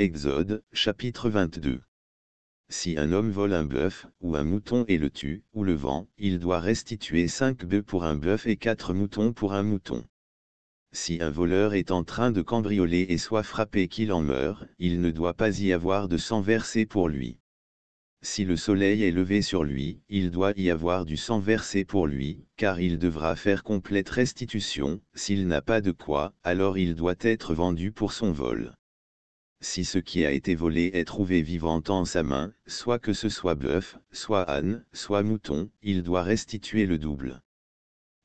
Exode, chapitre 22. Si un homme vole un bœuf, ou un mouton et le tue, ou le vend, il doit restituer cinq bœufs pour un bœuf et quatre moutons pour un mouton. Si un voleur est en train de cambrioler et soit frappé qu'il en meurt, il ne doit pas y avoir de sang versé pour lui. Si le soleil est levé sur lui, il doit y avoir du sang versé pour lui, car il devra faire complète restitution, s'il n'a pas de quoi, alors il doit être vendu pour son vol si ce qui a été volé est trouvé vivant en sa main, soit que ce soit bœuf, soit âne, soit mouton, il doit restituer le double.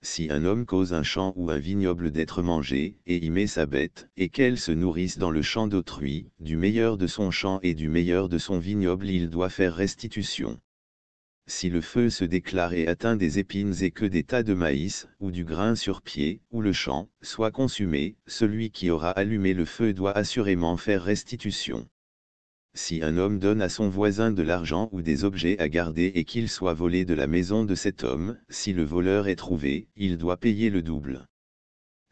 Si un homme cause un champ ou un vignoble d'être mangé, et y met sa bête, et qu'elle se nourrisse dans le champ d'autrui, du meilleur de son champ et du meilleur de son vignoble il doit faire restitution si le feu se déclare et atteint des épines et que des tas de maïs, ou du grain sur pied, ou le champ, soit consumé, celui qui aura allumé le feu doit assurément faire restitution. Si un homme donne à son voisin de l'argent ou des objets à garder et qu'il soit volé de la maison de cet homme, si le voleur est trouvé, il doit payer le double.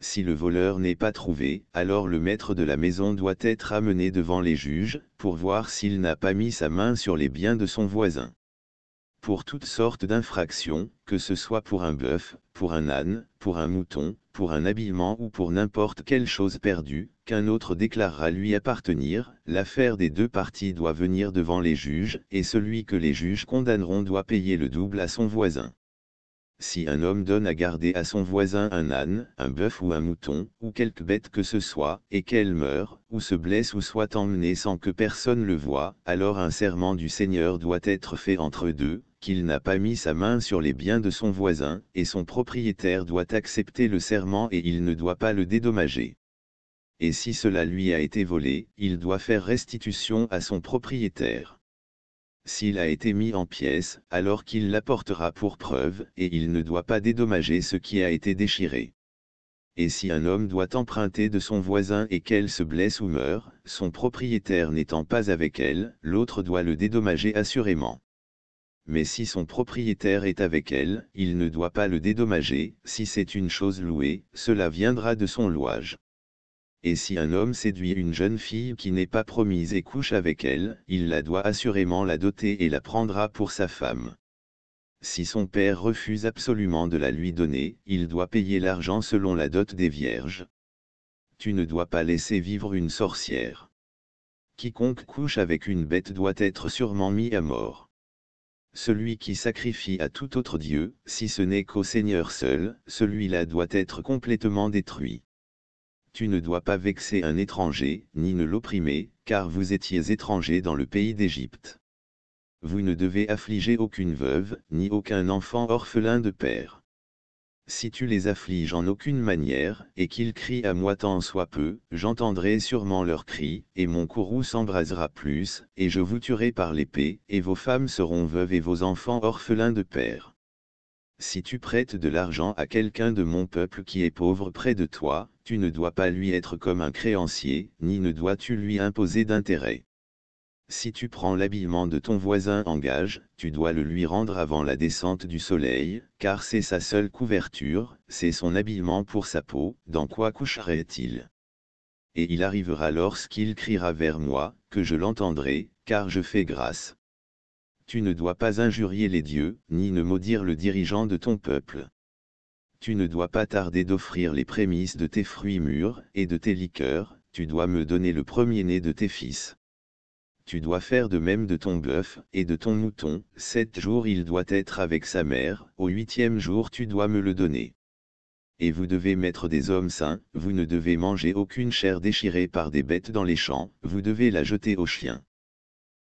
Si le voleur n'est pas trouvé, alors le maître de la maison doit être amené devant les juges, pour voir s'il n'a pas mis sa main sur les biens de son voisin pour toutes sortes d'infractions, que ce soit pour un bœuf, pour un âne, pour un mouton, pour un habillement ou pour n'importe quelle chose perdue, qu'un autre déclarera lui appartenir, l'affaire des deux parties doit venir devant les juges, et celui que les juges condamneront doit payer le double à son voisin. Si un homme donne à garder à son voisin un âne, un bœuf ou un mouton, ou quelque bête que ce soit, et qu'elle meure, ou se blesse ou soit emmenée sans que personne le voie, alors un serment du Seigneur doit être fait entre deux, qu'il n'a pas mis sa main sur les biens de son voisin, et son propriétaire doit accepter le serment et il ne doit pas le dédommager. Et si cela lui a été volé, il doit faire restitution à son propriétaire. S'il a été mis en pièces, alors qu'il l'apportera pour preuve, et il ne doit pas dédommager ce qui a été déchiré. Et si un homme doit emprunter de son voisin et qu'elle se blesse ou meurt, son propriétaire n'étant pas avec elle, l'autre doit le dédommager assurément mais si son propriétaire est avec elle, il ne doit pas le dédommager, si c'est une chose louée, cela viendra de son louage. Et si un homme séduit une jeune fille qui n'est pas promise et couche avec elle, il la doit assurément la doter et la prendra pour sa femme. Si son père refuse absolument de la lui donner, il doit payer l'argent selon la dot des vierges. Tu ne dois pas laisser vivre une sorcière. Quiconque couche avec une bête doit être sûrement mis à mort. Celui qui sacrifie à tout autre Dieu, si ce n'est qu'au Seigneur seul, celui-là doit être complètement détruit. Tu ne dois pas vexer un étranger, ni ne l'opprimer, car vous étiez étranger dans le pays d'Égypte. Vous ne devez affliger aucune veuve, ni aucun enfant orphelin de père si tu les affliges en aucune manière, et qu'ils crient à moi tant soit peu, j'entendrai sûrement leur cris, et mon courroux s'embrasera plus, et je vous tuerai par l'épée, et vos femmes seront veuves et vos enfants orphelins de père. Si tu prêtes de l'argent à quelqu'un de mon peuple qui est pauvre près de toi, tu ne dois pas lui être comme un créancier, ni ne dois-tu lui imposer d'intérêt. Si tu prends l'habillement de ton voisin en gage, tu dois le lui rendre avant la descente du soleil, car c'est sa seule couverture, c'est son habillement pour sa peau, dans quoi coucherait-il Et il arrivera lorsqu'il criera vers moi, que je l'entendrai, car je fais grâce. Tu ne dois pas injurier les dieux, ni ne maudire le dirigeant de ton peuple. Tu ne dois pas tarder d'offrir les prémices de tes fruits mûrs, et de tes liqueurs, tu dois me donner le premier-né de tes fils tu dois faire de même de ton bœuf et de ton mouton, sept jours il doit être avec sa mère, au huitième jour tu dois me le donner. Et vous devez mettre des hommes sains, vous ne devez manger aucune chair déchirée par des bêtes dans les champs, vous devez la jeter aux chiens.